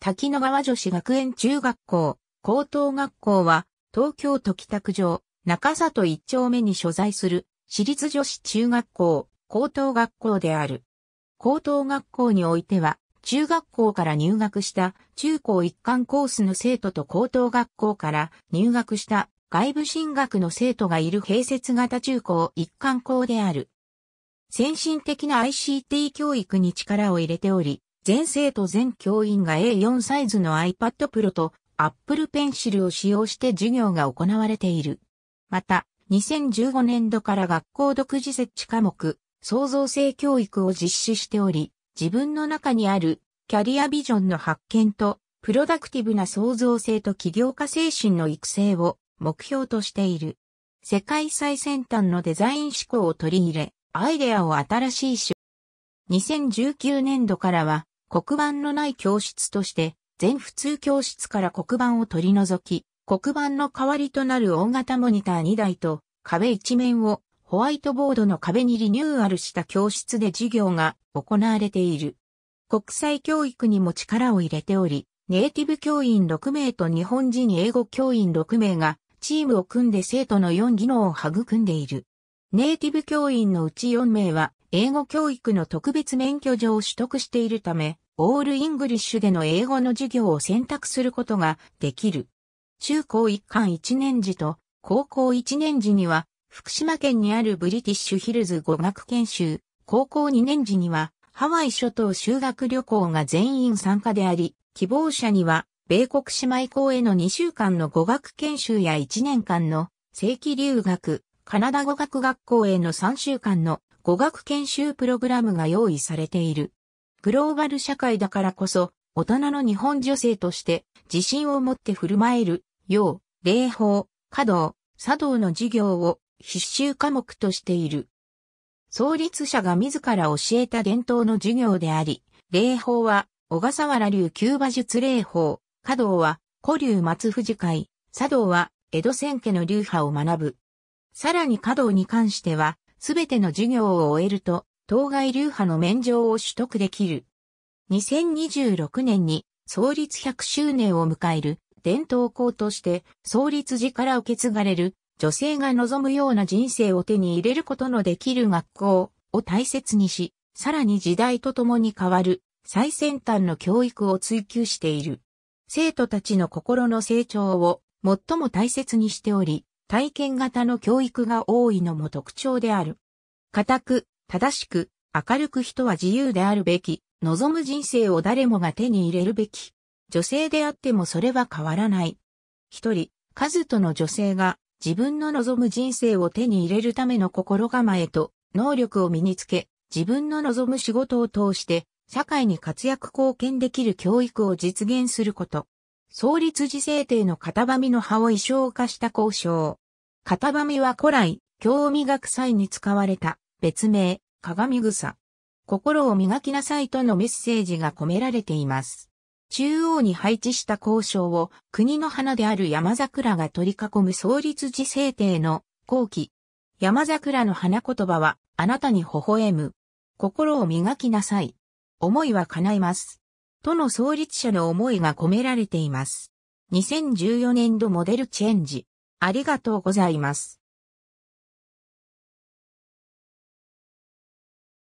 滝野川女子学園中学校、高等学校は、東京都北区上、中里一丁目に所在する、私立女子中学校、高等学校である。高等学校においては、中学校から入学した中高一貫コースの生徒と高等学校から入学した外部進学の生徒がいる併設型中高一貫校である。先進的な ICT 教育に力を入れており、全生徒全教員が A4 サイズの iPad Pro と Apple Pencil を使用して授業が行われている。また、2015年度から学校独自設置科目、創造性教育を実施しており、自分の中にあるキャリアビジョンの発見と、プロダクティブな創造性と起業家精神の育成を目標としている。世界最先端のデザイン思考を取り入れ、アイデアを新しい種。2019年度からは、黒板のない教室として、全普通教室から黒板を取り除き、黒板の代わりとなる大型モニター2台と壁一面をホワイトボードの壁にリニューアルした教室で授業が行われている。国際教育にも力を入れており、ネイティブ教員6名と日本人英語教員6名がチームを組んで生徒の4技能を育んでいる。ネイティブ教員のうち4名は英語教育の特別免許状を取得しているため、オールイングリッシュでの英語の授業を選択することができる。中高一貫一年児と高校一年児には、福島県にあるブリティッシュヒルズ語学研修、高校二年児には、ハワイ諸島修学旅行が全員参加であり、希望者には、米国姉妹校への2週間の語学研修や1年間の正規留学、カナダ語学学校への3週間の語学研修プログラムが用意されている。グローバル社会だからこそ、大人の日本女性として自信を持って振る舞える、よう、礼法、稼働、茶道の授業を必修科目としている。創立者が自ら教えた伝統の授業であり、礼法は小笠原流キューバ術礼法、稼働は古流松藤会、茶道は江戸千家の流派を学ぶ。さらに稼働に関しては、すべての授業を終えると、当該流派の免状を取得できる。2026年に創立100周年を迎える伝統校として創立時から受け継がれる女性が望むような人生を手に入れることのできる学校を大切にし、さらに時代とともに変わる最先端の教育を追求している。生徒たちの心の成長を最も大切にしており、体験型の教育が多いのも特徴である。固く、正しく、明るく人は自由であるべき、望む人生を誰もが手に入れるべき。女性であってもそれは変わらない。一人、数との女性が自分の望む人生を手に入れるための心構えと能力を身につけ、自分の望む仕事を通して社会に活躍貢献できる教育を実現すること。創立時制定の型紙の葉を衣装化した交渉。型紙は古来、興味がく際に使われた別名、鏡草。心を磨きなさいとのメッセージが込められています。中央に配置した交渉を国の花である山桜が取り囲む創立時制定の後期。山桜の花言葉はあなたに微笑む。心を磨きなさい。思いは叶います。との創立者の思いが込められています。2014年度モデルチェンジ。ありがとうございます。